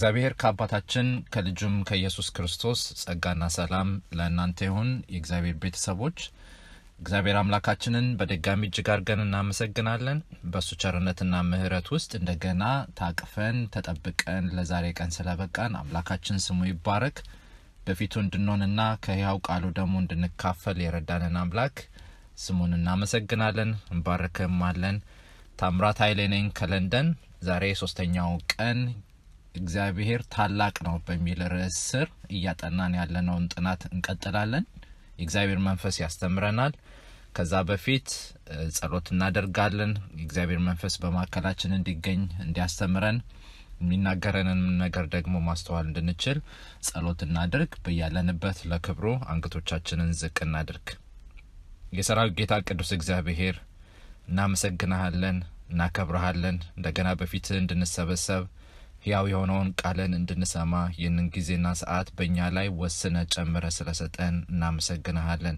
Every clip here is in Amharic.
እግዚአብሔር ከአባታችን ከልጁም ከኢየሱስ ክርስቶስ ጸጋና ሰላም ለእናንተ ይሁን፣ የእግዚአብሔር ቤተሰቦች። እግዚአብሔር አምላካችንን በድጋሚ እጅግ አድርገን እናመሰግናለን። በእሱ ቸርነትና ምህረት ውስጥ እንደገና ታቅፈን ተጠብቀን ለዛሬ ቀን ስለበቃን አምላካችን ስሙ ይባረክ። በፊቱ እንድንሆንና ከህያው ቃሉ ደግሞ እንድንካፈል የረዳንን አምላክ ስሙን እናመሰግናለን፣ እንባርከማለን። ታምራት ኃይሌ ነኝ ከለንደን። ዛሬ ሶስተኛው ቀን እግዚአብሔር ታላቅ ነው በሚል ርዕስ ስር እያጠናን ያለነውን ጥናት እንቀጥላለን። የእግዚአብሔር መንፈስ ያስተምረናል። ከዛ በፊት ጸሎት እናደርጋለን። የእግዚአብሔር መንፈስ በማዕከላችን እንዲገኝ እንዲያስተምረን የሚናገረንን ነገር ደግሞ ማስተዋል እንድንችል ጸሎት እናድርግ። በያለንበት ለክብሩ አንገቶቻችንን ዝቅ እናድርግ። የሰራዊት ጌታ ቅዱስ እግዚአብሔር እናመሰግናሃለን፣ እናከብረሃለን። እንደገና በፊት እንድንሰበሰብ ሕያው የሆነውን ቃልን እንድንሰማ ይህንን ጊዜና ሰዓት በእኛ ላይ ወስነ ጨምረ ስለሰጠን እናመሰግንሃለን።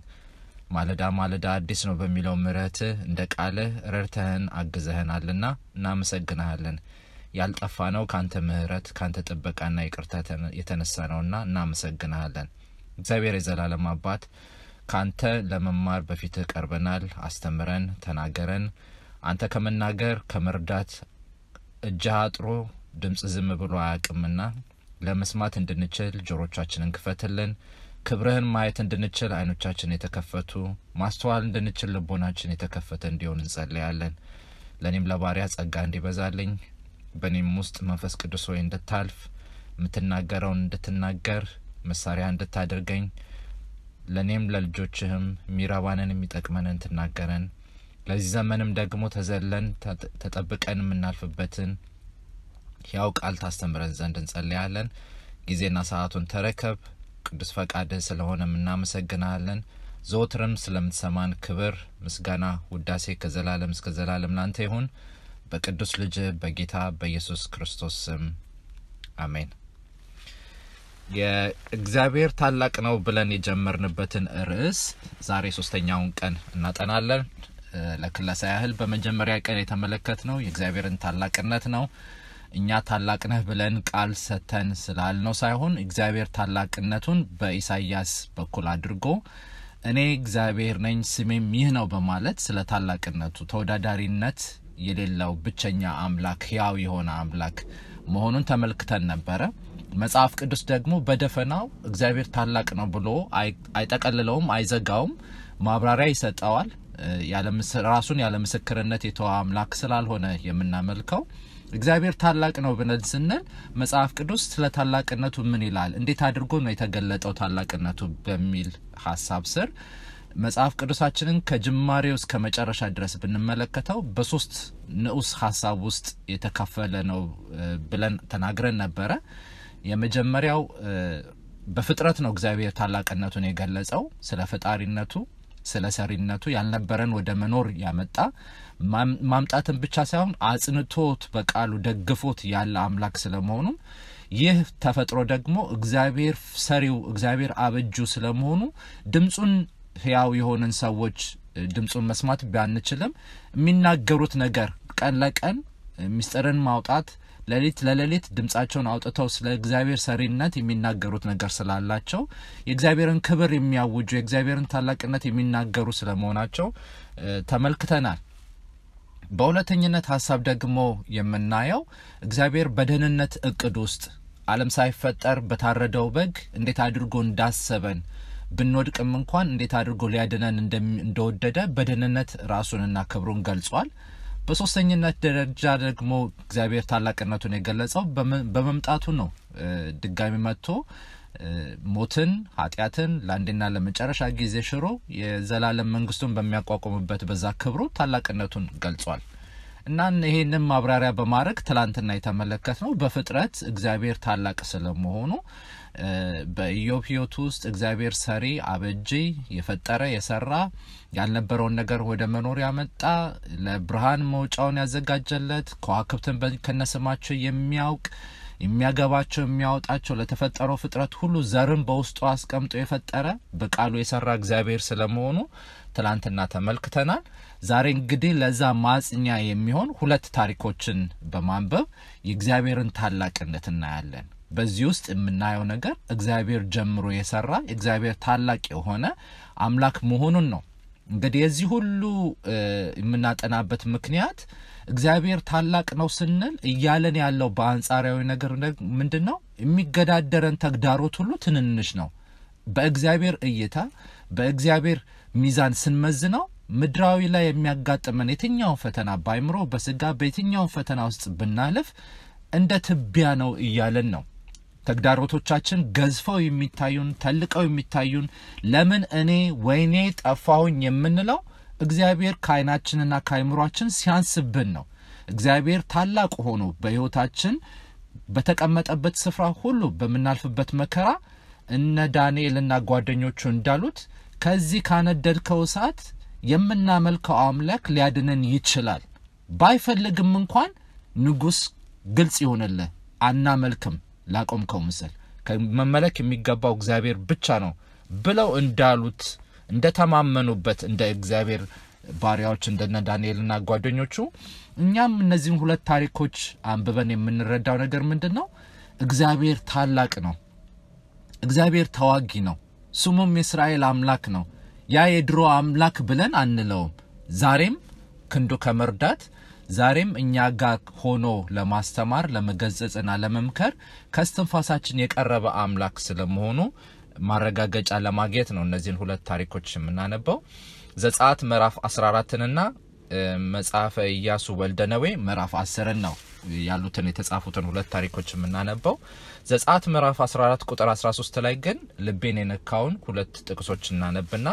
ማለዳ ማለዳ አዲስ ነው በሚለው ምሕረትህ እንደ ቃልህ ረድተህን አግዘህናልና እናመሰግንሃለን። ያልጠፋ ነው ከአንተ ምህረት ከአንተ ጥበቃና ይቅርታ የተነሳ ነውና እናመሰግንሃለን። እግዚአብሔር የዘላለም አባት ከአንተ ለመማር በፊትህ ቀርበናል። አስተምረን፣ ተናገረን። አንተ ከመናገር ከመርዳት እጅህ አጥሮ ድምፅ ዝም ብሎ አያቅምና ለመስማት እንድንችል ጆሮቻችንን ክፈትልን። ክብርህን ማየት እንድንችል አይኖቻችን የተከፈቱ ማስተዋል እንድንችል ልቦናችን የተከፈተ እንዲሆን እንጸለያለን። ለእኔም ለባሪያ ጸጋ እንዲበዛልኝ በእኔም ውስጥ መንፈስ ቅዱስ ወይ እንድታልፍ የምትናገረውን እንድትናገር መሳሪያ እንድታደርገኝ ለእኔም ለልጆችህም የሚረባንን የሚጠቅመንን ትናገረን ለዚህ ዘመንም ደግሞ ተዘለን ተጠብቀን የምናልፍበትን ያው ቃል ታስተምረን ዘንድ እንጸልያለን። ጊዜና ሰዓቱን ተረከብ። ቅዱስ ፈቃድህ ስለሆነም እናመሰግናለን። ዘወትርም ስለምትሰማን ክብር፣ ምስጋና፣ ውዳሴ ከዘላለም እስከ ዘላለም ላንተ ይሁን። በቅዱስ ልጅ በጌታ በኢየሱስ ክርስቶስ ስም አሜን። የእግዚአብሔር ታላቅ ነው ብለን የጀመርንበትን ርዕስ ዛሬ ሶስተኛውን ቀን እናጠናለን። ለክለሳ ያህል በመጀመሪያ ቀን የተመለከት ነው የእግዚአብሔርን ታላቅነት ነው። እኛ ታላቅ ነህ ብለን ቃል ሰተን ስላልነው ሳይሆን እግዚአብሔር ታላቅነቱን በኢሳይያስ በኩል አድርጎ እኔ እግዚአብሔር ነኝ ስሜም ይህ ነው በማለት ስለ ታላቅነቱ ተወዳዳሪነት የሌለው ብቸኛ አምላክ ህያው የሆነ አምላክ መሆኑን ተመልክተን ነበረ። መጽሐፍ ቅዱስ ደግሞ በደፈናው እግዚአብሔር ታላቅ ነው ብሎ አይጠቀልለውም፣ አይዘጋውም፣ ማብራሪያ ይሰጠዋል። ራሱን ያለ ምስክርነት የተዋ አምላክ ስላልሆነ የምናመልከው እግዚአብሔር ታላቅ ነው ብለን ስንል መጽሐፍ ቅዱስ ስለ ታላቅነቱ ምን ይላል፣ እንዴት አድርጎ ነው የተገለጠው ታላቅነቱ በሚል ሀሳብ ስር መጽሐፍ ቅዱሳችንን ከጅማሬው እስከ መጨረሻ ድረስ ብንመለከተው በሶስት ንዑስ ሀሳብ ውስጥ የተካፈለ ነው ብለን ተናግረን ነበረ። የመጀመሪያው በፍጥረት ነው እግዚአብሔር ታላቅነቱን የገለጸው ስለ ፈጣሪነቱ ስለ ሰሪነቱ ያልነበረን ወደ መኖር ያመጣ ማምጣትን ብቻ ሳይሆን አጽንቶት በቃሉ ደግፎት ያለ አምላክ ስለመሆኑም ይህ ተፈጥሮ ደግሞ እግዚአብሔር ሰሪው እግዚአብሔር አበጁ ስለመሆኑ ድምፁን ህያው የሆንን ሰዎች ድምፁን መስማት ቢያንችልም የሚናገሩት ነገር ቀን ለቀን ሚስጥርን ማውጣት ሌሊት ለሌሊት ድምጻቸውን አውጥተው ስለ እግዚአብሔር ሰሪነት የሚናገሩት ነገር ስላላቸው የእግዚአብሔርን ክብር የሚያውጁ የእግዚአብሔርን ታላቅነት የሚናገሩ ስለመሆናቸው ተመልክተናል። በሁለተኝነት ሀሳብ ደግሞ የምናየው እግዚአብሔር በደህንነት እቅድ ውስጥ ዓለም ሳይፈጠር በታረደው በግ እንዴት አድርጎ እንዳሰበን ብንወድቅም እንኳን እንዴት አድርጎ ሊያድነን እንደወደደ በደህንነት ራሱንና ክብሩን ገልጿል። በሶስተኝነት ደረጃ ደግሞ እግዚአብሔር ታላቅነቱን የገለጸው በመምጣቱ ነው። ድጋሚ መጥቶ ሞትን፣ ኃጢአትን ለአንዴና ለመጨረሻ ጊዜ ሽሮ የዘላለም መንግስቱን በሚያቋቁምበት በዛ ክብሩ ታላቅነቱን ገልጿል። እና ይሄንን ማብራሪያ በማድረግ ትላንትና የተመለከት ነው በፍጥረት እግዚአብሔር ታላቅ ስለመሆኑ በኢዮብ ህይወት ውስጥ እግዚአብሔር ሰሪ አበጂ የፈጠረ የሰራ ያልነበረውን ነገር ወደ መኖር ያመጣ ለብርሃን መውጫውን ያዘጋጀለት ከዋክብትን ከነስማቸው የሚያውቅ የሚያገባቸው የሚያወጣቸው ለተፈጠረው ፍጥረት ሁሉ ዘርን በውስጡ አስቀምጦ የፈጠረ በቃሉ የሰራ እግዚአብሔር ስለመሆኑ ትላንትና ተመልክተናል። ዛሬ እንግዲህ ለዛ ማጽኛ የሚሆን ሁለት ታሪኮችን በማንበብ የእግዚአብሔርን ታላቅነት እናያለን። በዚህ ውስጥ የምናየው ነገር እግዚአብሔር ጀምሮ የሰራ እግዚአብሔር ታላቅ የሆነ አምላክ መሆኑን ነው። እንግዲህ የዚህ ሁሉ የምናጠናበት ምክንያት እግዚአብሔር ታላቅ ነው ስንል እያለን ያለው በአንጻራዊ ነገር ምንድን ነው? የሚገዳደረን ተግዳሮት ሁሉ ትንንሽ ነው። በእግዚአብሔር እይታ በእግዚአብሔር ሚዛን ስንመዝነው ምድራዊ ላይ የሚያጋጥመን የትኛውን ፈተና በአይምሮ በስጋ በየትኛውን ፈተና ውስጥ ብናልፍ እንደ ትቢያ ነው እያለን ነው ተግዳሮቶቻችን ገዝፈው የሚታዩን ተልቀው የሚታዩን ለምን እኔ ወይኔ ጠፋሁኝ የምንለው እግዚአብሔር ከአይናችንና ከአይምሯችን ሲያንስብን ነው። እግዚአብሔር ታላቅ ሆኖ በሕይወታችን በተቀመጠበት ስፍራ ሁሉ በምናልፍበት መከራ እነ ዳንኤልና ጓደኞቹ እንዳሉት ከዚህ ካነደድከው እሳት የምናመልከው አምላክ ሊያድነን ይችላል። ባይፈልግም እንኳን ንጉሥ ግልጽ ይሆንልህ፣ አናመልክም ላቆምከው ምስል መመለክ የሚገባው እግዚአብሔር ብቻ ነው ብለው እንዳሉት እንደተማመኑበት እንደ እግዚአብሔር ባሪያዎች እንደነ ዳንኤልና ጓደኞቹ እኛም እነዚህን ሁለት ታሪኮች አንብበን የምንረዳው ነገር ምንድን ነው? እግዚአብሔር ታላቅ ነው። እግዚአብሔር ተዋጊ ነው። ስሙም የእስራኤል አምላክ ነው። ያ የድሮ አምላክ ብለን አንለውም። ዛሬም ክንዱ ከመርዳት ዛሬም እኛ ጋር ሆኖ ለማስተማር ለመገሰጽና ለመምከር ከስትንፋሳችን የቀረበ አምላክ ስለመሆኑ ማረጋገጫ ለማግኘት ነው እነዚህን ሁለት ታሪኮች የምናነበው ዘጸአት ምዕራፍ 14ንና መጽሐፈ ኢያሱ ወልደ ነዌ ምዕራፍ 10ን ነው ያሉትን የተጻፉትን ሁለት ታሪኮች የምናነበው ዘጸአት ምዕራፍ 14 ቁጥር 13 ላይ ግን ልቤን የነካውን ሁለት ጥቅሶች እናነብና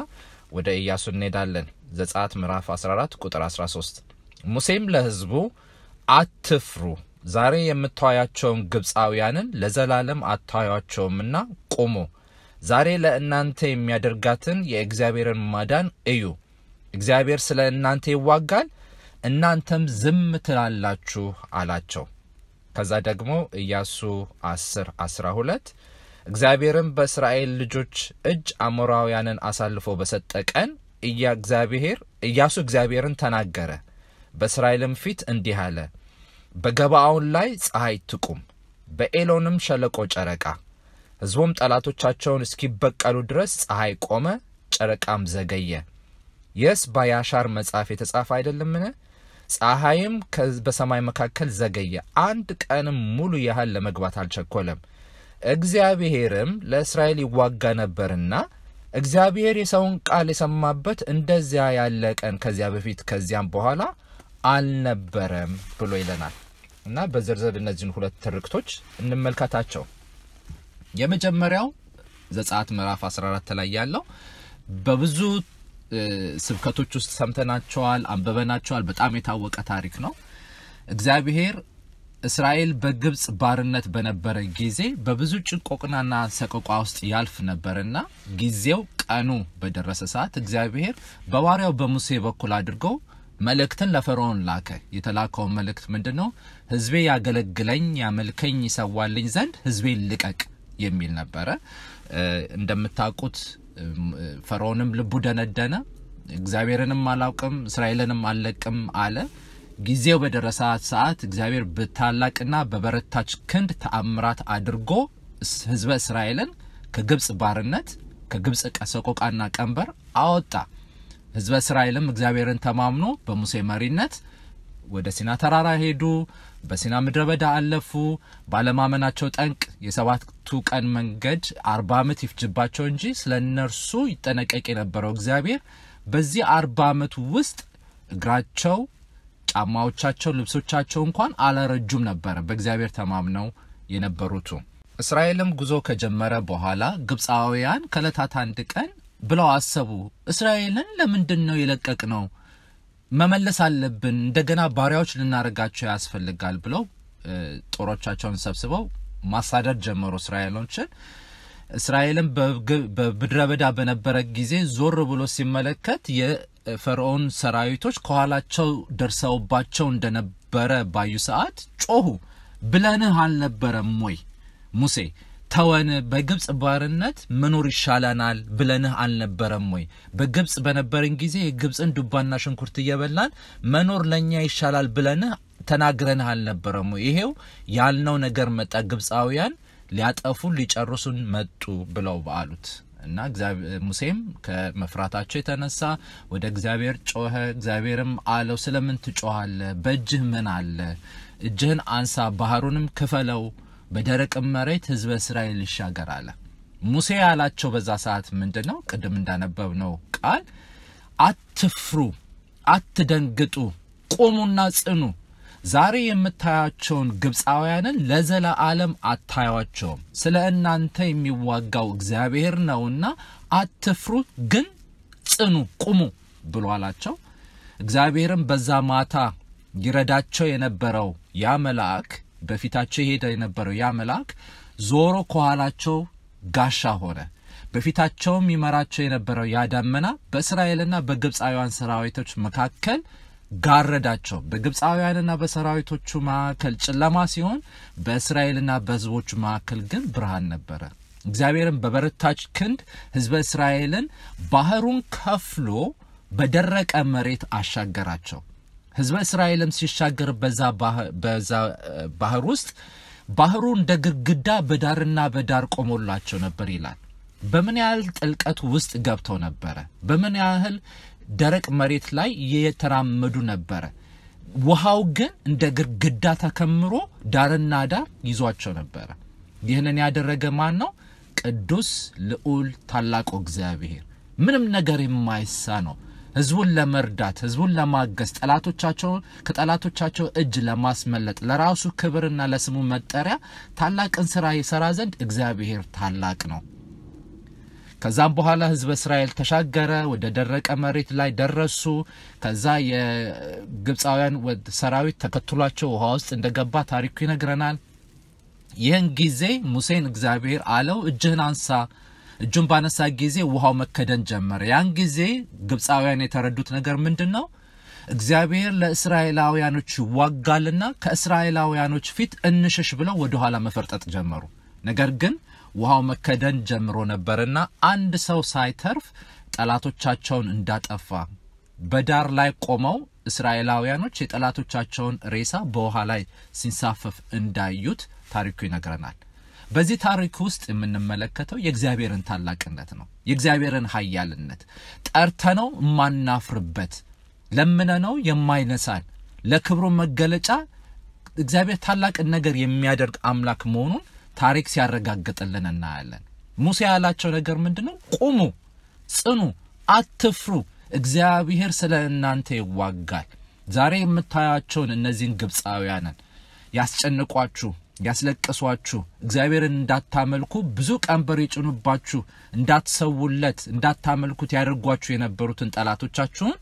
ወደ ኢያሱ እንሄዳለን ዘጸአት ምዕራፍ 14 ቁጥር 13 ሙሴም ለሕዝቡ አትፍሩ፣ ዛሬ የምታዩአቸውን ግብፃውያንን ለዘላለም አታዩአቸውምና ቁሙ፣ ዛሬ ለእናንተ የሚያደርጋትን የእግዚአብሔርን ማዳን እዩ። እግዚአብሔር ስለ እናንተ ይዋጋል፣ እናንተም ዝም ትላላችሁ አላቸው። ከዛ ደግሞ ኢያሱ 10 12 እግዚአብሔርም በእስራኤል ልጆች እጅ አሞራውያንን አሳልፎ በሰጠ ቀን እግዚአብሔር ኢያሱ እግዚአብሔርን ተናገረ። በእስራኤልም ፊት እንዲህ አለ፣ በገባአውን ላይ ፀሐይ ትቁም፣ በኤሎንም ሸለቆ ጨረቃ። ሕዝቡም ጠላቶቻቸውን እስኪበቀሉ ድረስ ፀሐይ ቆመ፣ ጨረቃም ዘገየ። የስ ባያሻር መጽሐፍ የተጻፈ አይደለምን? ፀሐይም በሰማይ መካከል ዘገየ፣ አንድ ቀንም ሙሉ ያህል ለመግባት አልቸኮለም። እግዚአብሔርም ለእስራኤል ይዋጋ ነበርና እግዚአብሔር የሰውን ቃል የሰማበት እንደዚያ ያለ ቀን ከዚያ በፊት ከዚያም በኋላ አልነበረም ብሎ ይለናል እና በዝርዝር እነዚህን ሁለት ትርክቶች እንመልከታቸው። የመጀመሪያው ዘጸአት ምዕራፍ 14 ላይ ያለው በብዙ ስብከቶች ውስጥ ሰምተናቸዋል፣ አንብበናቸዋል። በጣም የታወቀ ታሪክ ነው። እግዚአብሔር እስራኤል በግብፅ ባርነት በነበረ ጊዜ በብዙ ጭቆቅናና ሰቆቋ ውስጥ ያልፍ ነበርና ጊዜው ቀኑ በደረሰ ሰዓት እግዚአብሔር በባሪያው በሙሴ በኩል አድርገው መልእክትን ለፈርዖን ላከ። የተላከውን መልእክት ምንድን ነው? ህዝቤ ያገለግለኝ፣ ያመልከኝ፣ ይሰዋልኝ ዘንድ ህዝቤን ልቀቅ የሚል ነበረ። እንደምታውቁት ፈርዖንም ልቡ ደነደነ። እግዚአብሔርንም አላውቅም እስራኤልንም አልለቅም አለ። ጊዜው በደረሰ ሰዓት እግዚአብሔር በታላቅና በበረታች ክንድ ተአምራት አድርጎ ህዝበ እስራኤልን ከግብፅ ባርነት ከግብፅ ሰቆቃና ቀንበር አወጣ። ህዝበ እስራኤልም እግዚአብሔርን ተማምኖ በሙሴ መሪነት ወደ ሲና ተራራ ሄዱ። በሲና ምድረ በዳ አለፉ። ባለማመናቸው ጠንቅ የሰባቱ ቀን መንገድ አርባ ዓመት ይፍጅባቸው እንጂ ስለ እነርሱ ይጠነቀቅ የነበረው እግዚአብሔር በዚህ አርባ ዓመት ውስጥ እግራቸው፣ ጫማዎቻቸው፣ ልብሶቻቸው እንኳን አላረጁም ነበረ በእግዚአብሔር ተማምነው የነበሩቱ። እስራኤልም ጉዞ ከጀመረ በኋላ ግብፃውያን ከእለታት አንድ ቀን ብለው አሰቡ። እስራኤልን ለምንድን ነው የለቀቅ ነው መመለስ አለብን፣ እንደገና ባሪያዎች ልናደርጋቸው ያስፈልጋል ብለው ጦሮቻቸውን ሰብስበው ማሳደድ ጀመሩ እስራኤሎችን። እስራኤልም በምድረ በዳ በነበረ ጊዜ ዞር ብሎ ሲመለከት የፈርዖን ሰራዊቶች ከኋላቸው ደርሰውባቸው እንደነበረ ባዩ ሰዓት ጮሁ። ብለንህ አልነበረም ወይ ሙሴ ተወን በግብፅ ባርነት መኖር ይሻለናል ብለንህ አልነበረም ወይ? በግብፅ በነበርን ጊዜ የግብፅን ዱባና ሽንኩርት እየበላን መኖር ለእኛ ይሻላል ብለንህ ተናግረንህ አልነበረም ወይ? ይሄው ያልነው ነገር መጣ፣ ግብፃውያን ሊያጠፉን ሊጨርሱን መጡ ብለው በአሉት እና ሙሴም ከመፍራታቸው የተነሳ ወደ እግዚአብሔር ጮኸ። እግዚአብሔርም አለው ስለምን ትጮኋለ? በእጅህ ምን አለ? እጅህን አንሳ፣ ባህሩንም ክፈለው በደረቅ መሬት ህዝበ እስራኤል ይሻገር አለ። ሙሴ ያላቸው በዛ ሰዓት ምንድን ነው? ቅድም እንዳነበብነው ቃል አትፍሩ፣ አትደንግጡ፣ ቁሙና ጽኑ። ዛሬ የምታያቸውን ግብፃውያንን ዓለም አታያቸውም። ስለ እናንተ የሚዋጋው እግዚአብሔር ነውና አትፍሩ፣ ግን ጽኑ፣ ቁሙ ብሎ አላቸው። እግዚአብሔርም በዛ ማታ ይረዳቸው የነበረው ያ መልአክ በፊታቸው የሄደ የነበረው ያ መልአክ ዞሮ ከኋላቸው ጋሻ ሆነ። በፊታቸውም ይመራቸው የነበረው ያ ደመና በእስራኤልና በግብፃውያን ሰራዊቶች መካከል ጋረዳቸው። በግብፃውያንና በሰራዊቶቹ መካከል ጨለማ ሲሆን፣ በእስራኤልና በሕዝቦቹ መካከል ግን ብርሃን ነበረ። እግዚአብሔርም በበረታች ክንድ ሕዝበ እስራኤልን ባህሩን ከፍሎ በደረቀ መሬት አሻገራቸው። ህዝበ እስራኤልም ሲሻገር በዛ ባህር ውስጥ ባህሩ እንደ ግድግዳ በዳርና በዳር ቆሞላቸው ነበር ይላል። በምን ያህል ጥልቀት ውስጥ ገብተው ነበረ? በምን ያህል ደረቅ መሬት ላይ የተራመዱ ነበረ? ውሃው ግን እንደ ግድግዳ ተከምሮ ዳርና ዳር ይዟቸው ነበረ። ይህንን ያደረገ ማን ነው? ቅዱስ ልዑል ታላቁ እግዚአብሔር ምንም ነገር የማይሳ ነው። ህዝቡን ለመርዳት ህዝቡን ለማገዝ ጠላቶቻቸውን ከጠላቶቻቸው እጅ ለማስመለጥ ለራሱ ክብርና ለስሙ መጠሪያ ታላቅን ስራ ይሰራ ዘንድ እግዚአብሔር ታላቅ ነው። ከዛም በኋላ ህዝበ እስራኤል ተሻገረ፣ ወደ ደረቀ መሬት ላይ ደረሱ። ከዛ የግብፃውያን ሰራዊት ተከትሏቸው ውሃ ውስጥ እንደገባ ታሪኩ ይነግረናል። ይህን ጊዜ ሙሴን እግዚአብሔር አለው እጅህን አንሳ እጁን ባነሳ ጊዜ ውሃው መከደን ጀመረ። ያን ጊዜ ግብፃውያን የተረዱት ነገር ምንድን ነው? እግዚአብሔር ለእስራኤላውያኖች ይዋጋልና ከእስራኤላውያኖች ፊት እንሸሽ ብለው ወደኋላ መፈርጠጥ ጀመሩ። ነገር ግን ውሃው መከደን ጀምሮ ነበርና አንድ ሰው ሳይተርፍ ጠላቶቻቸውን እንዳጠፋ በዳር ላይ ቆመው እስራኤላውያኖች የጠላቶቻቸውን ሬሳ በውሃ ላይ ሲንሳፈፍ እንዳዩት ታሪኩ ይነግረናል። በዚህ ታሪክ ውስጥ የምንመለከተው የእግዚአብሔርን ታላቅነት ነው፣ የእግዚአብሔርን ኃያልነት ጠርተነው የማናፍርበት ለምነነው የማይነሳን ለክብሩ መገለጫ እግዚአብሔር ታላቅን ነገር የሚያደርግ አምላክ መሆኑን ታሪክ ሲያረጋግጥልን እናያለን። ሙሴ ያላቸው ነገር ምንድን ነው? ቁሙ፣ ጽኑ፣ አትፍሩ፣ እግዚአብሔር ስለ እናንተ ይዋጋል። ዛሬ የምታያቸውን እነዚህን ግብፃውያንን ያስጨንቋችሁ ያስለቅሷችሁ፣ እግዚአብሔርን እንዳታመልኩ ብዙ ቀንበር የጭኑባችሁ፣ እንዳትሰውለት፣ እንዳታመልኩት ያደርጓችሁ የነበሩትን ጠላቶቻችሁን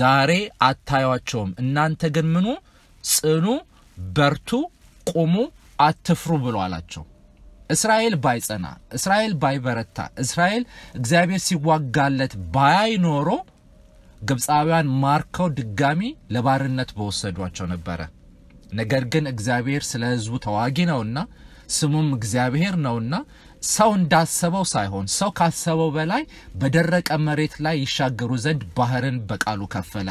ዛሬ አታዩቸውም። እናንተ ግን ምኑ ጽኑ፣ በርቱ፣ ቁሙ፣ አትፍሩ ብሎ አላቸው። እስራኤል ባይጸና፣ እስራኤል ባይበረታ፣ እስራኤል እግዚአብሔር ሲዋጋለት ባያይ ኖሮ ግብፃውያን ማርከው ድጋሚ ለባርነት በወሰዷቸው ነበረ። ነገር ግን እግዚአብሔር ስለ ህዝቡ ተዋጊ ነውና ስሙም እግዚአብሔር ነውና ሰው እንዳሰበው ሳይሆን ሰው ካሰበው በላይ በደረቀ መሬት ላይ ይሻገሩ ዘንድ ባህርን በቃሉ ከፈለ።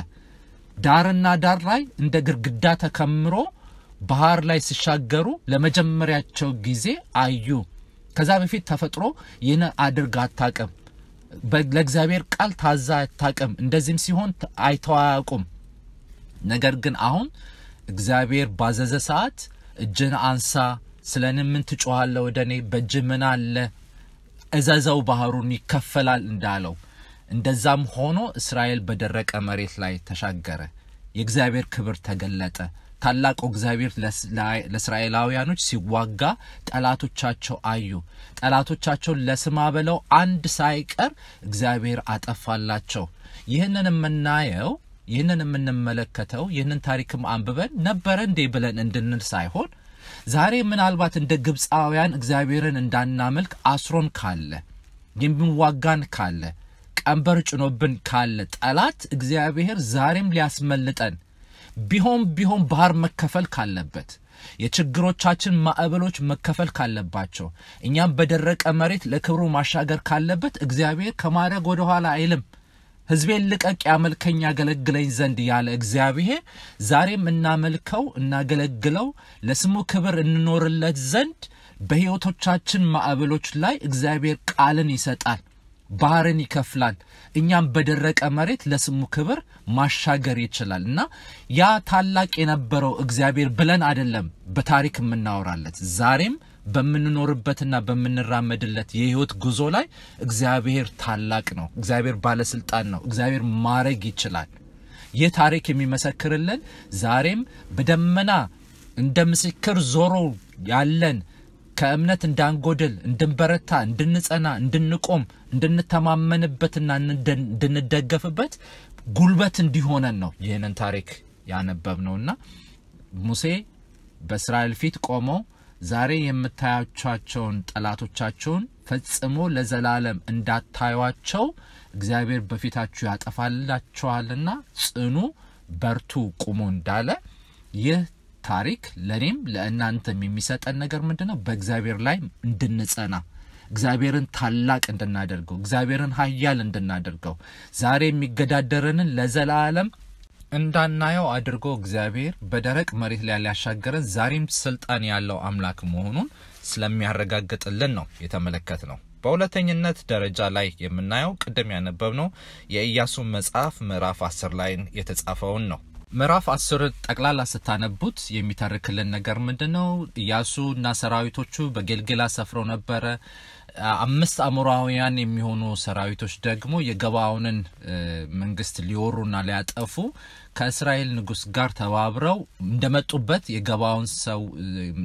ዳርና ዳር ላይ እንደ ግድግዳ ተከምሮ ባህር ላይ ሲሻገሩ ለመጀመሪያቸው ጊዜ አዩ። ከዛ በፊት ተፈጥሮ ይህን አድርግ አታቅም፣ ለእግዚአብሔር ቃል ታዛ አታቅም፣ እንደዚህም ሲሆን አይተዋያቁም። ነገር ግን አሁን እግዚአብሔር ባዘዘ ሰዓት እጅን አንሳ ስለኔ ምን ትጮኋለ ወደ እኔ በእጅ ምን አለ? እዘዘው ባህሩን ይከፈላል እንዳለው እንደዛም ሆኖ እስራኤል በደረቀ መሬት ላይ ተሻገረ። የእግዚአብሔር ክብር ተገለጠ። ታላቁ እግዚአብሔር ለእስራኤላውያኖች ሲዋጋ ጠላቶቻቸው አዩ። ጠላቶቻቸው ለስማ ብለው አንድ ሳይቀር እግዚአብሔር አጠፋላቸው። ይህንን የምናየው ይህንን የምንመለከተው ይህንን ታሪክም አንብበን ነበረ እንዴ ብለን እንድንል ሳይሆን ዛሬ ምናልባት እንደ ግብፃውያን እግዚአብሔርን እንዳናመልክ አስሮን ካለ የሚዋጋን ካለ ቀንበር ጭኖብን ካለ ጠላት እግዚአብሔር ዛሬም ሊያስመልጠን ቢሆን ቢሆን ባህር መከፈል ካለበት የችግሮቻችን ማዕበሎች መከፈል ካለባቸው እኛም በደረቀ መሬት ለክብሩ ማሻገር ካለበት እግዚአብሔር ከማድረግ ወደኋላ አይልም። ህዝቤን ልቀቅ ያመልከኝ ያገለግለኝ ዘንድ ያለ እግዚአብሔር ዛሬም እናመልከው እናገለግለው ለስሙ ክብር እንኖርለት ዘንድ በሕይወቶቻችን ማዕበሎች ላይ እግዚአብሔር ቃልን ይሰጣል ባህርን ይከፍላል እኛም በደረቀ መሬት ለስሙ ክብር ማሻገር ይችላል እና ያ ታላቅ የነበረው እግዚአብሔር ብለን አይደለም በታሪክ የምናወራለት ዛሬም በምንኖርበትና በምንራመድለት የህይወት ጉዞ ላይ እግዚአብሔር ታላቅ ነው። እግዚአብሔር ባለስልጣን ነው። እግዚአብሔር ማረግ ይችላል። ይህ ታሪክ የሚመሰክርልን ዛሬም በደመና እንደ ምስክር ዞሮ ያለን ከእምነት እንዳንጎድል፣ እንድንበረታ፣ እንድንጸና፣ እንድንቆም፣ እንድንተማመንበትና እንድንደገፍበት ጉልበት እንዲሆነን ነው ይህንን ታሪክ ያነበብ ነውና ሙሴ በእስራኤል ፊት ቆመው ዛሬ የምታያቸውን ጠላቶቻቸውን ፈጽሞ ለዘላለም እንዳታዩቸው እግዚአብሔር በፊታችሁ ያጠፋላችኋልና ጽኑ፣ በርቱ፣ ቁሙ እንዳለ ይህ ታሪክ ለእኔም ለእናንተም የሚሰጠን ነገር ምንድን ነው? በእግዚአብሔር ላይ እንድንጸና እግዚአብሔርን ታላቅ እንድናደርገው እግዚአብሔርን ኃያል እንድናደርገው ዛሬ የሚገዳደረንን ለዘላለም እንዳናየው አድርጎ እግዚአብሔር በደረቅ መሬት ላይ ሊያሻገረን ዛሬም ስልጣን ያለው አምላክ መሆኑን ስለሚያረጋግጥልን ነው የተመለከት ነው። በሁለተኝነት ደረጃ ላይ የምናየው ቅድም ያነበብነው የኢያሱ መጽሐፍ ምዕራፍ አስር ላይ የተጻፈውን ነው። ምዕራፍ አስር ጠቅላላ ስታነቡት የሚተርክልን ነገር ምንድን ነው? ኢያሱ እና ሰራዊቶቹ በጌልጌላ ሰፍረው ነበረ። አምስት አሞራውያን የሚሆኑ ሰራዊቶች ደግሞ የገባውንን መንግስት ሊወሩና ሊያጠፉ ከእስራኤል ንጉስ ጋር ተባብረው እንደመጡበት የገባውን ሰው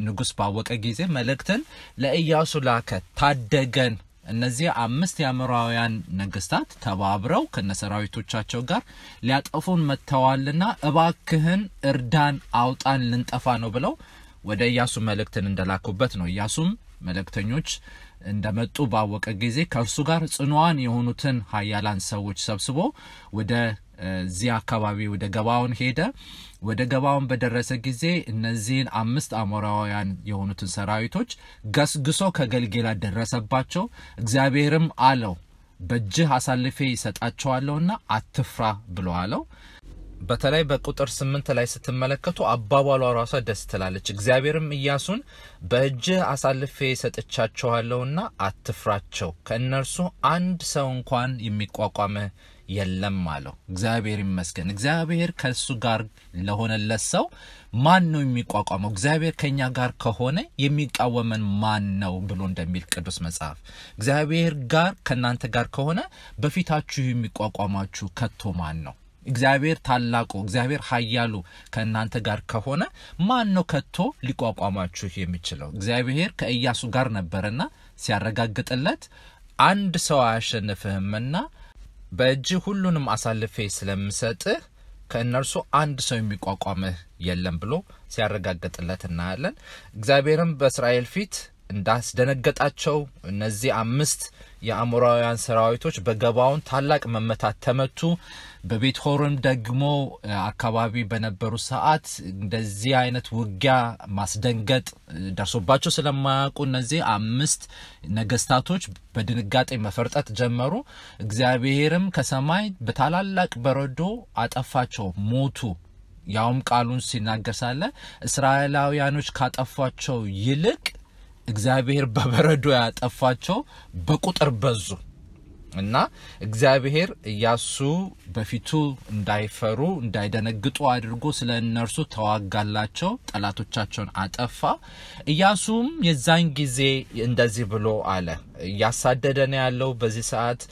ንጉስ ባወቀ ጊዜ መልእክትን ለኢያሱ ላከ ታደገን እነዚህ አምስት የአእምራውያን ነገስታት ተባብረው ከነሰራዊቶቻቸው ጋር ሊያጠፉን መጥተዋልና እባክህን እርዳን አውጣን ልንጠፋ ነው ብለው ወደ ኢያሱ መልእክትን እንደላኩበት ነው ኢያሱም መልእክተኞች እንደመጡ ባወቀ ጊዜ ከእርሱ ጋር ጽኑዋን የሆኑትን ሀያላን ሰዎች ሰብስቦ ወደዚህ አካባቢ ወደ ገባውን ሄደ። ወደ ገባውን በደረሰ ጊዜ እነዚህን አምስት አሞራውያን የሆኑትን ሰራዊቶች ገስግሶ ከገልጌላ ደረሰባቸው። እግዚአብሔርም አለው በእጅህ አሳልፌ ይሰጣቸዋለሁና አትፍራ ብሎ አለው። በተለይ በቁጥር ስምንት ላይ ስትመለከቱ አባባሏ ራሷ ደስ ትላለች። እግዚአብሔርም ኢያሱን በእጅህ አሳልፌ ሰጥቻቸዋለሁና አትፍራቸው፣ ከእነርሱ አንድ ሰው እንኳን የሚቋቋምህ የለም አለው። እግዚአብሔር ይመስገን። እግዚአብሔር ከእሱ ጋር ለሆነለት ሰው ማን ነው የሚቋቋመው? እግዚአብሔር ከእኛ ጋር ከሆነ የሚቃወመን ማን ነው ብሎ እንደሚል ቅዱስ መጽሐፍ እግዚአብሔር ጋር ከእናንተ ጋር ከሆነ በፊታችሁ የሚቋቋማችሁ ከቶ ማን ነው? እግዚአብሔር ታላቁ እግዚአብሔር ኃያሉ ከእናንተ ጋር ከሆነ ማን ነው ከቶ ሊቋቋማችሁ የሚችለው? እግዚአብሔር ከኢያሱ ጋር ነበርና ሲያረጋግጥለት አንድ ሰው አያሸንፍህምና በእጅ ሁሉንም አሳልፌ ስለምሰጥህ ከእነርሱ አንድ ሰው የሚቋቋምህ የለም ብሎ ሲያረጋግጥለት እናያለን። እግዚአብሔርም በእስራኤል ፊት እንዳስደነገጣቸው እነዚህ አምስት የአሞራውያን ሰራዊቶች በገባውን ታላቅ መመታት ተመቱ። በቤት ሆርም ደግሞ አካባቢ በነበሩ ሰዓት እንደዚህ አይነት ውጊያ ማስደንገጥ ደርሶባቸው ስለማያውቁ እነዚህ አምስት ነገስታቶች በድንጋጤ መፈርጠት ጀመሩ። እግዚአብሔርም ከሰማይ በታላላቅ በረዶ አጠፋቸው፣ ሞቱ። ያውም ቃሉን ሲናገር ሳለ እስራኤላውያኖች ካጠፏቸው ይልቅ እግዚአብሔር በበረዶ ያጠፋቸው በቁጥር በዙ እና እግዚአብሔር እያሱ በፊቱ እንዳይፈሩ እንዳይደነግጡ አድርጎ ስለ እነርሱ ተዋጋላቸው፣ ጠላቶቻቸውን አጠፋ። እያሱም የዛን ጊዜ እንደዚህ ብሎ አለ። እያሳደደ ነው ያለው በዚህ ሰዓት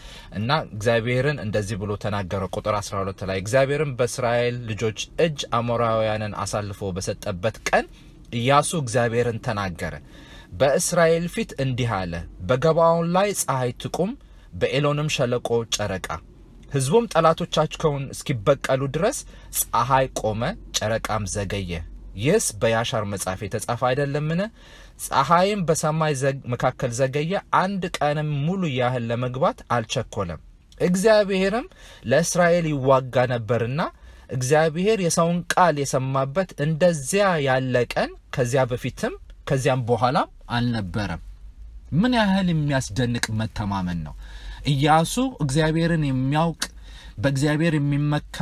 እና እግዚአብሔርን እንደዚህ ብሎ ተናገረ። ቁጥር 12 ላይ እግዚአብሔርን በእስራኤል ልጆች እጅ አሞራውያንን አሳልፎ በሰጠበት ቀን እያሱ እግዚአብሔርን ተናገረ። በእስራኤል ፊት እንዲህ አለ፣ በገባዖን ላይ ፀሐይ ትቁም፣ በኤሎንም ሸለቆ ጨረቃ። ሕዝቡም ጠላቶቻቸውን እስኪበቀሉ ድረስ ፀሐይ ቆመ፣ ጨረቃም ዘገየ። ይህስ በያሻር መጽሐፍ የተጻፈ አይደለምን? ፀሐይም በሰማይ መካከል ዘገየ፣ አንድ ቀንም ሙሉ ያህል ለመግባት አልቸኮለም። እግዚአብሔርም ለእስራኤል ይዋጋ ነበርና እግዚአብሔር የሰውን ቃል የሰማበት እንደዚያ ያለ ቀን ከዚያ በፊትም ከዚያም በኋላም አልነበረም። ምን ያህል የሚያስደንቅ መተማመን ነው! ኢያሱ እግዚአብሔርን የሚያውቅ በእግዚአብሔር የሚመካ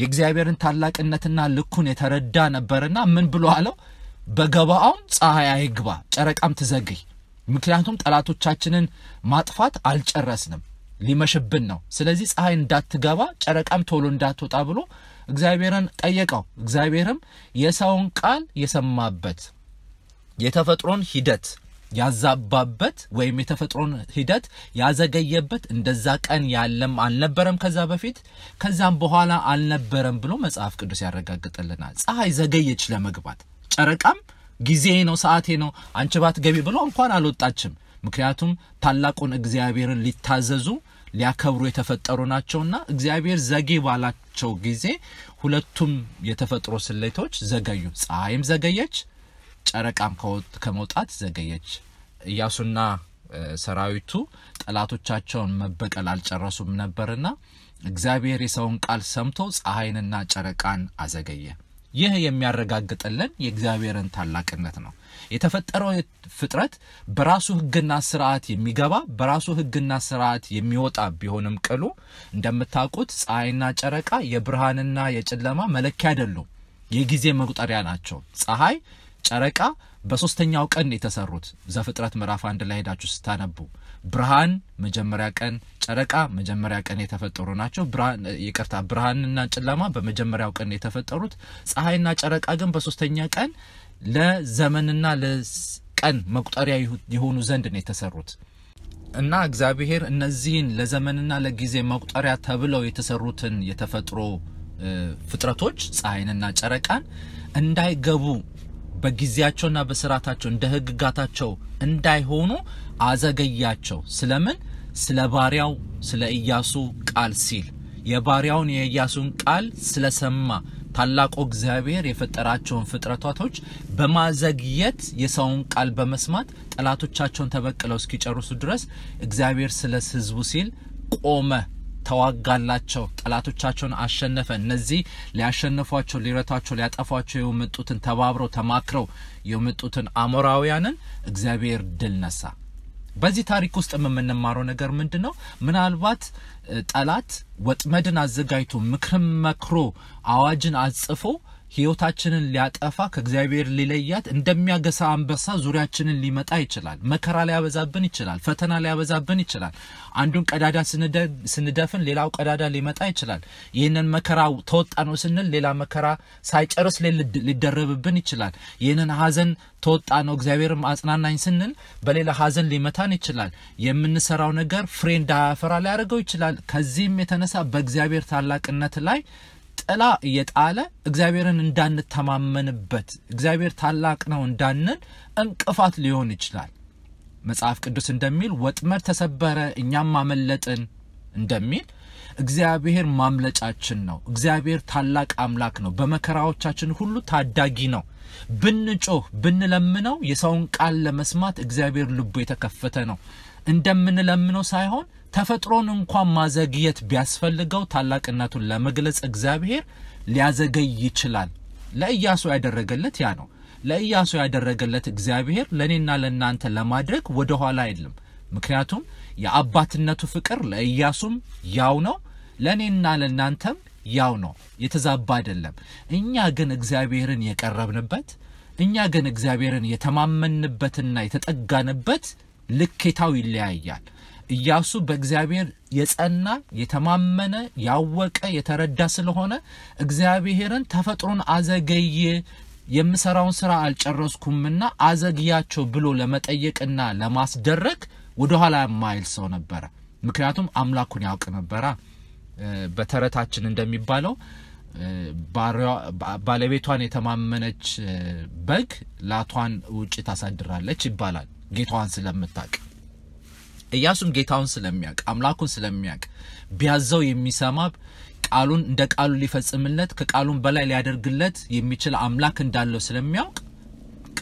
የእግዚአብሔርን ታላቅነትና ልኩን የተረዳ ነበርና ምን ብሎ አለው? በገባአውም ፀሐይ አይግባ፣ ጨረቃም ትዘግይ፣ ምክንያቱም ጠላቶቻችንን ማጥፋት አልጨረስንም፣ ሊመሽብን ነው። ስለዚህ ፀሐይ እንዳትገባ ጨረቃም ቶሎ እንዳትወጣ ብሎ እግዚአብሔርን ጠየቀው። እግዚአብሔርም የሰውን ቃል የሰማበት የተፈጥሮን ሂደት ያዛባበት ወይም የተፈጥሮን ሂደት ያዘገየበት እንደዛ ቀን ያለም አልነበረም ከዛ በፊት ከዛም በኋላ አልነበረም ብሎ መጽሐፍ ቅዱስ ያረጋግጥልናል። ፀሐይ ዘገየች ለመግባት፣ ጨረቃም ጊዜ ነው ሰዓቴ ነው አንቺ ባትገቢ ብሎ እንኳን አልወጣችም። ምክንያቱም ታላቁን እግዚአብሔርን ሊታዘዙ ሊያከብሩ የተፈጠሩ ናቸውና እግዚአብሔር ዘጌ ባላቸው ጊዜ ሁለቱም የተፈጥሮ ስሌቶች ዘገዩ። ፀሐይም ዘገየች፣ ጨረቃም ከመውጣት ዘገየች። እያሱና ሰራዊቱ ጠላቶቻቸውን መበቀል አልጨረሱም ነበርና እግዚአብሔር የሰውን ቃል ሰምቶ ፀሐይንና ጨረቃን አዘገየ። ይህ የሚያረጋግጥልን የእግዚአብሔርን ታላቅነት ነው። የተፈጠረው ፍጥረት በራሱ ህግና ስርዓት የሚገባ በራሱ ህግና ስርዓት የሚወጣ ቢሆንም ቅሉ እንደምታውቁት ፀሐይና ጨረቃ የብርሃንና የጨለማ መለኪያ አይደሉም፣ የጊዜ መቁጠሪያ ናቸው። ፀሐይ ጨረቃ በሶስተኛው ቀን የተሰሩት ዘፍጥረት ምዕራፍ አንድ ላይ ሄዳችሁ ስታነቡ ብርሃን መጀመሪያ ቀን፣ ጨረቃ መጀመሪያ ቀን የተፈጠሩ ናቸው። ይቅርታ፣ ብርሃንና ጨለማ በመጀመሪያው ቀን የተፈጠሩት፣ ፀሐይና ጨረቃ ግን በሶስተኛ ቀን ለዘመንና ለቀን መቁጠሪያ የሆኑ ዘንድ ነው የተሰሩት እና እግዚአብሔር እነዚህን ለዘመንና ለጊዜ መቁጠሪያ ተብለው የተሰሩትን የተፈጥሮ ፍጥረቶች ፀሐይንና ጨረቃን እንዳይገቡ በጊዜያቸውና በስርዓታቸው እንደ ህግጋታቸው እንዳይሆኑ አዘገያቸው። ስለምን? ስለ ባሪያው ስለ ኢያሱ ቃል ሲል የባሪያውን የኢያሱን ቃል ስለሰማ ታላቁ እግዚአብሔር የፈጠራቸውን ፍጥረታቶች በማዘግየት የሰውን ቃል በመስማት ጠላቶቻቸውን ተበቅለው እስኪጨርሱ ድረስ እግዚአብሔር ስለ ህዝቡ ሲል ቆመ። ተዋጋላቸው፣ ጠላቶቻቸውን አሸነፈ። እነዚህ ሊያሸንፏቸው፣ ሊረቷቸው፣ ሊያጠፏቸው የመጡትን ተባብረው ተማክረው የመጡትን አሞራውያንን እግዚአብሔር ድል ነሳ። በዚህ ታሪክ ውስጥ የምንማረው ነገር ምንድን ነው? ምናልባት ጠላት ወጥመድን አዘጋጅቶ ምክርም መክሮ አዋጅን አጽፎ ህይወታችንን ሊያጠፋ ከእግዚአብሔር ሊለያት እንደሚያገሳ አንበሳ ዙሪያችንን ሊመጣ ይችላል። መከራ ሊያበዛብን ይችላል። ፈተና ሊያበዛብን ይችላል። አንዱን ቀዳዳ ስንደፍን ሌላው ቀዳዳ ሊመጣ ይችላል። ይህንን መከራ ተወጣ ነው ስንል ሌላ መከራ ሳይጨርስ ሊደረብብን ይችላል። ይህንን ሀዘን ተወጣ ነው እግዚአብሔርም አጽናናኝ ስንል በሌላ ሀዘን ሊመታን ይችላል። የምንሰራው ነገር ፍሬ እንዳያፈራ ሊያደርገው ይችላል። ከዚህም የተነሳ በእግዚአብሔር ታላቅነት ላይ ጥላ እየጣለ እግዚአብሔርን እንዳንተማመንበት እግዚአብሔር ታላቅ ነው እንዳንን እንቅፋት ሊሆን ይችላል። መጽሐፍ ቅዱስ እንደሚል ወጥመድ ተሰበረ እኛም ማመለጥን እንደሚል እግዚአብሔር ማምለጫችን ነው። እግዚአብሔር ታላቅ አምላክ ነው። በመከራዎቻችን ሁሉ ታዳጊ ነው። ብንጮህ ብንለምነው የሰውን ቃል ለመስማት እግዚአብሔር ልቡ የተከፈተ ነው። እንደምንለምነው ሳይሆን ተፈጥሮን እንኳን ማዘግየት ቢያስፈልገው ታላቅነቱን ለመግለጽ እግዚአብሔር ሊያዘገይ ይችላል። ለኢያሱ ያደረገለት ያ ነው። ለኢያሱ ያደረገለት እግዚአብሔር ለእኔና ለእናንተ ለማድረግ ወደ ኋላ አይልም። ምክንያቱም የአባትነቱ ፍቅር ለኢያሱም ያው ነው፣ ለእኔና ለእናንተም ያው ነው። የተዛባ አይደለም። እኛ ግን እግዚአብሔርን የቀረብንበት እኛ ግን እግዚአብሔርን የተማመንበትና የተጠጋንበት ልኬታው ይለያያል። ኢያሱ በእግዚአብሔር የጸና የተማመነ ያወቀ የተረዳ ስለሆነ እግዚአብሔርን ተፈጥሮን አዘገየ የምሰራውን ስራ አልጨረስኩምና አዘግያቸው ብሎ ለመጠየቅና ለማስደረግ ወደኋላ የማይል ሰው ነበረ። ምክንያቱም አምላኩን ያውቅ ነበራ። በተረታችን እንደሚባለው ባለቤቷን የተማመነች በግ ላቷን ውጭ ታሳድራለች ይባላል። ጌታዋን ስለምታቅ እያሱም ጌታውን ስለሚያውቅ አምላኩን ስለሚያውቅ ቢያዘው የሚሰማ ቃሉን እንደ ቃሉ ሊፈጽምለት ከቃሉን በላይ ሊያደርግለት የሚችል አምላክ እንዳለው ስለሚያውቅ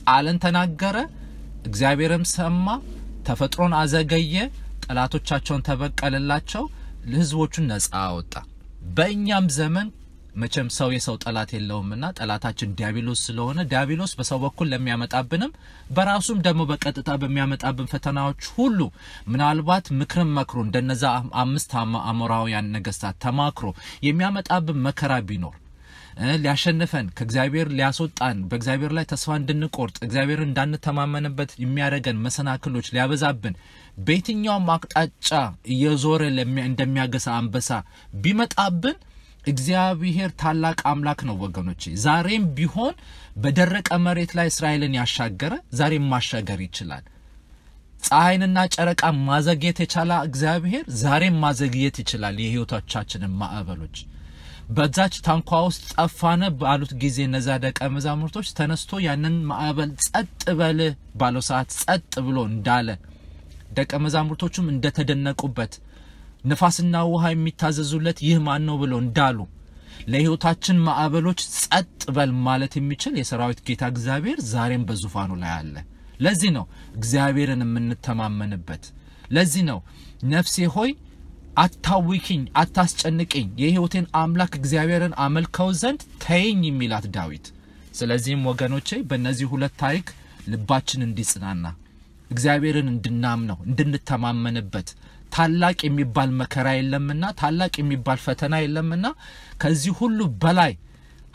ቃልን ተናገረ፣ እግዚአብሔርም ሰማ፣ ተፈጥሮን አዘገየ፣ ጠላቶቻቸውን ተበቀለላቸው፣ ለህዝቦቹን ነፃ አወጣ። በእኛም ዘመን መቼም ሰው የሰው ጠላት የለውምና ጠላታችን ዲያብሎስ ስለሆነ ዲያብሎስ በሰው በኩል ለሚያመጣብንም በራሱም ደግሞ በቀጥታ በሚያመጣብን ፈተናዎች ሁሉ ምናልባት ምክርን መክሮ እንደነዛ አምስት አሞራውያን ነገስታት ተማክሮ የሚያመጣብን መከራ ቢኖር ሊያሸንፈን ከእግዚአብሔር ሊያስወጣን በእግዚአብሔር ላይ ተስፋ እንድንቆርጥ እግዚአብሔር እንዳንተማመንበት የሚያደርገን መሰናክሎች ሊያበዛብን በየትኛውም አቅጣጫ እየዞረ እንደሚያገሳ አንበሳ ቢመጣብን እግዚአብሔር ታላቅ አምላክ ነው ወገኖች። ዛሬም ቢሆን በደረቀ መሬት ላይ እስራኤልን ያሻገረ ዛሬም ማሻገር ይችላል። ፀሐይንና ጨረቃ ማዘግየት የቻለ እግዚአብሔር ዛሬም ማዘግየት ይችላል። የህይወቶቻችንን ማዕበሎች በዛች ታንኳ ውስጥ ጠፋነ ባሉት ጊዜ እነዚያ ደቀ መዛሙርቶች ተነስቶ ያንን ማዕበል ጸጥ በልህ ባለው ሰዓት ጸጥ ብሎ እንዳለ ደቀ መዛሙርቶቹም እንደተደነቁበት ንፋስና ውሃ የሚታዘዙለት ይህ ማን ነው ብሎ እንዳሉ ለህይወታችን ማዕበሎች ጸጥ በል ማለት የሚችል የሰራዊት ጌታ እግዚአብሔር ዛሬም በዙፋኑ ላይ አለ። ለዚህ ነው እግዚአብሔርን የምንተማመንበት። ለዚህ ነው ነፍሴ ሆይ አታውኪኝ፣ አታስጨንቅኝ፣ የህይወቴን አምላክ እግዚአብሔርን አመልከው ዘንድ ተይኝ የሚላት ዳዊት። ስለዚህም ወገኖቼ በእነዚህ ሁለት ታሪክ ልባችን እንዲጽናና እግዚአብሔርን እንድናምነው እንድንተማመንበት ታላቅ የሚባል መከራ የለምና ታላቅ የሚባል ፈተና የለምና ከዚህ ሁሉ በላይ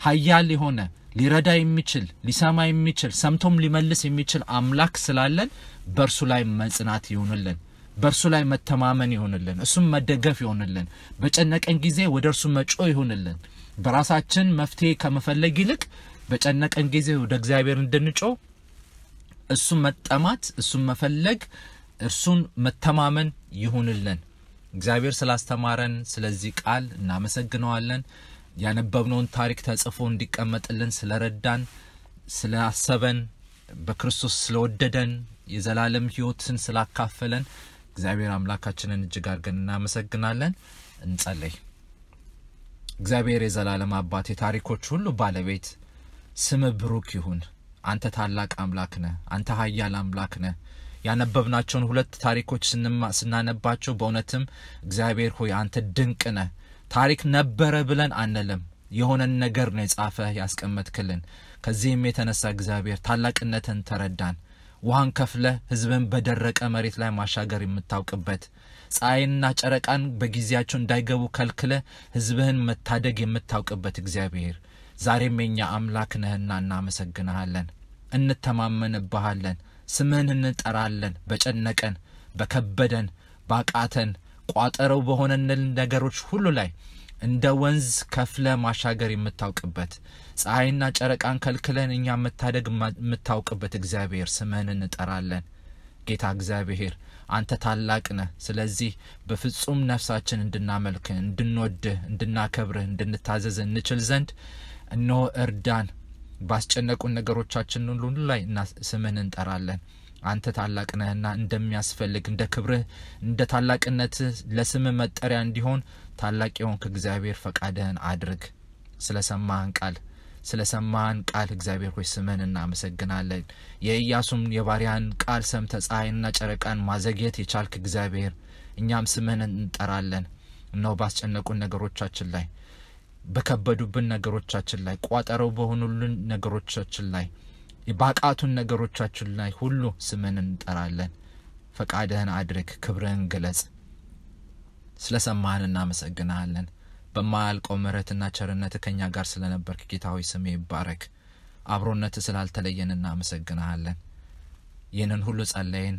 ሀያል የሆነ ሊረዳ የሚችል ሊሰማ የሚችል ሰምቶም ሊመልስ የሚችል አምላክ ስላለን በእርሱ ላይ መጽናት ይሆንልን በእርሱ ላይ መተማመን ይሆንልን እሱም መደገፍ ይሆንልን በጨነቀን ጊዜ ወደ እርሱ መጮ ይሆንልን በራሳችን መፍትሄ ከመፈለግ ይልቅ በጨነቀን ጊዜ ወደ እግዚአብሔር እንድንጮ እሱም መጠማት እሱም መፈለግ እርሱን መተማመን ይሁንልን። እግዚአብሔር ስላስተማረን ስለዚህ ቃል እናመሰግነዋለን። ያነበብነውን ታሪክ ተጽፎ እንዲቀመጥልን ስለረዳን፣ ስላሰበን፣ በክርስቶስ ስለወደደን፣ የዘላለም ሕይወትን ስላካፈለን እግዚአብሔር አምላካችንን እጅግ አድርገን እናመሰግናለን። እንጸለይ። እግዚአብሔር የዘላለም አባት፣ የታሪኮች ሁሉ ባለቤት ስም ብሩክ ይሁን። አንተ ታላቅ አምላክ ነህ። አንተ ኃያል አምላክ ነህ። ያነበብናቸውን ሁለት ታሪኮች ስናነባቸው በእውነትም እግዚአብሔር ሆይ አንተ ድንቅ ነ ታሪክ ነበረ ብለን አንልም። የሆነን ነገር ነው የጻፈ ያስቀመጥክልን። ከዚህም የተነሳ እግዚአብሔር ታላቅነትን ተረዳን። ውሃን ከፍለ ህዝብን በደረቀ መሬት ላይ ማሻገር የምታውቅበት ፀሐይና ጨረቃን በጊዜያቸው እንዳይገቡ ከልክለ ህዝብህን መታደግ የምታውቅበት እግዚአብሔር ዛሬም የኛ አምላክ ነህና እናመሰግንሃለን፣ እንተማመንብሃለን። ስምህን እንጠራለን። በጨነቀን፣ በከበደን፣ ባቃተን፣ ቋጠረው በሆነንል ነገሮች ሁሉ ላይ እንደ ወንዝ ከፍለ ማሻገር የምታውቅበት ፀሐይና ጨረቃን ከልክለን እኛ የምታደግ የምታውቅበት እግዚአብሔር ስምህን እንጠራለን። ጌታ እግዚአብሔር አንተ ታላቅ ነህ። ስለዚህ በፍጹም ነፍሳችን እንድናመልክህ፣ እንድንወድህ፣ እንድናከብርህ፣ እንድንታዘዝ እንችል ዘንድ እኖ እርዳን። ባስጨነቁን ነገሮቻችን ሁሉ ላይ ስምህን እንጠራለን። አንተ ታላቅ ነህና እንደሚያስፈልግ እንደ ክብርህ እንደ ታላቅነትህ ለስም መጠሪያ እንዲሆን ታላቅ የሆንክ እግዚአብሔር ፈቃድህን አድርግ። ስለ ሰማህን ቃል ስለ ሰማህን ቃል እግዚአብሔር ሆይ ስምህን እናመሰግናለን። የኢያሱም የባሪያን ቃል ሰምተ ፀሐይና ጨረቃን ማዘግየት የቻልክ እግዚአብሔር እኛም ስምህን እንጠራለን። እነሆ ባስጨነቁን ነገሮቻችን ላይ በከበዱብን ነገሮቻችን ላይ ቋጠረው በሆኑልን ነገሮቻችን ላይ የባቃቱን ነገሮቻችን ላይ ሁሉ ስምን እንጠራለን። ፈቃድህን አድርግ፣ ክብርህን ግለጽ። ስለ ሰማህን እናመሰግናለን። በማያልቀው ምሕረትና ቸርነት ከኛ ጋር ስለነበርክ ጌታ ሆይ ስም ይባረክ። አብሮነት ስላልተለየን እናመሰግናሃለን። ይህንን ሁሉ ጸለይን፣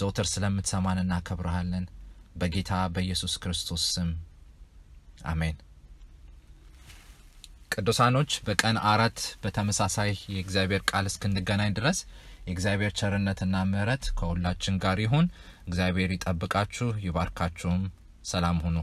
ዘውትር ስለምትሰማን እናከብረሃለን። በጌታ በኢየሱስ ክርስቶስ ስም አሜን። ቅዱሳኖች በቀን አራት በተመሳሳይ የእግዚአብሔር ቃል እስክንገናኝ ድረስ የእግዚአብሔር ቸርነትና ምሕረት ከሁላችን ጋር ይሁን። እግዚአብሔር ይጠብቃችሁ፣ ይባርካችሁም። ሰላም ሁኑ።